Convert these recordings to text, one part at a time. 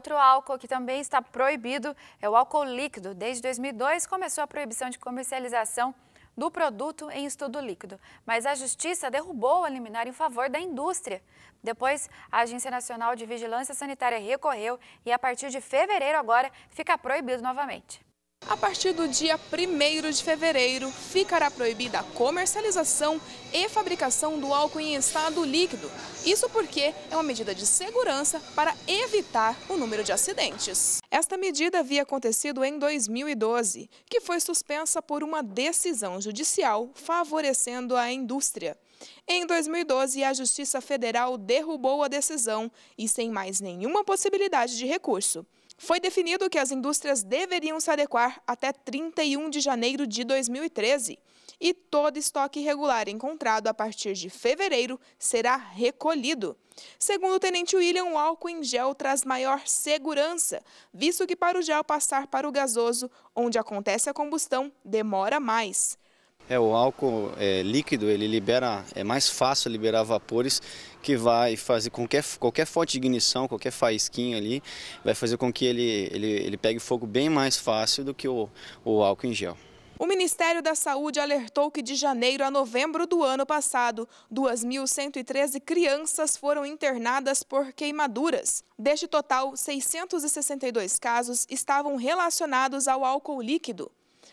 Outro álcool que também está proibido é o álcool líquido. Desde 2002 começou a proibição de comercialização do produto em estudo líquido, mas a Justiça derrubou a liminar em favor da indústria. Depois, a Agência Nacional de Vigilância Sanitária recorreu e, a partir de fevereiro agora, fica proibido novamente. A partir do dia 1 de fevereiro, ficará proibida a comercialização e fabricação do álcool em estado líquido. Isso porque é uma medida de segurança para evitar o número de acidentes. Esta medida havia acontecido em 2012, que foi suspensa por uma decisão judicial favorecendo a indústria. Em 2012, a Justiça Federal derrubou a decisão e sem mais nenhuma possibilidade de recurso foi definido que as indústrias deveriam se adequar até 31 de janeiro de 2013 e todo estoque irregular encontrado a partir de fevereiro será recolhido. Segundo o tenente William, o álcool em gel traz maior segurança, visto que para o gel passar para o gasoso, onde acontece a combustão, demora mais. É, o álcool é, líquido, ele libera, é mais fácil liberar vapores que vai fazer com que qualquer fonte de ignição, qualquer faísquinha ali, vai fazer com que ele, ele, ele pegue fogo bem mais fácil do que o, o álcool em gel. O Ministério da Saúde alertou que de janeiro a novembro do ano passado, 2.113 crianças foram internadas por queimaduras. Deste total, 662 casos estavam relacionados ao álcool líquido.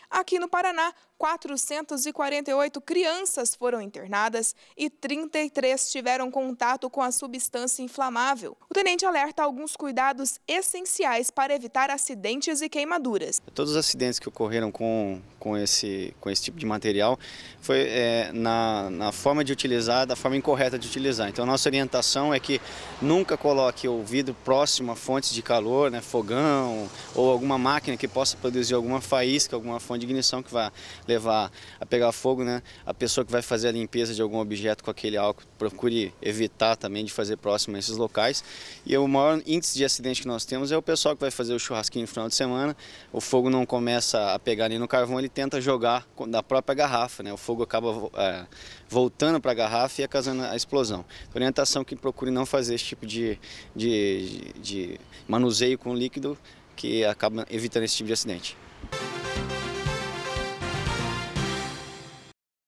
Aqui no Paraná, 448 crianças foram internadas e 33 tiveram contato com a substância inflamável. O tenente alerta alguns cuidados essenciais para evitar acidentes e queimaduras. Todos os acidentes que ocorreram com, com, esse, com esse tipo de material foi é, na, na forma de utilizar, da forma incorreta de utilizar. Então, a nossa orientação é que nunca coloque o vidro próximo a fontes de calor, né, fogão ou alguma máquina que possa produzir alguma faísca, alguma fonte de ignição que vá levar a pegar fogo, né? A pessoa que vai fazer a limpeza de algum objeto com aquele álcool, procure evitar também de fazer próximo a esses locais. E o maior índice de acidente que nós temos é o pessoal que vai fazer o churrasquinho no final de semana. O fogo não começa a pegar ali no carvão, ele tenta jogar da própria garrafa, né? O fogo acaba é, voltando para a garrafa e ocasionando é a explosão. Então, orientação que procure não fazer esse tipo de, de, de manuseio com líquido que acaba evitando esse tipo de acidente.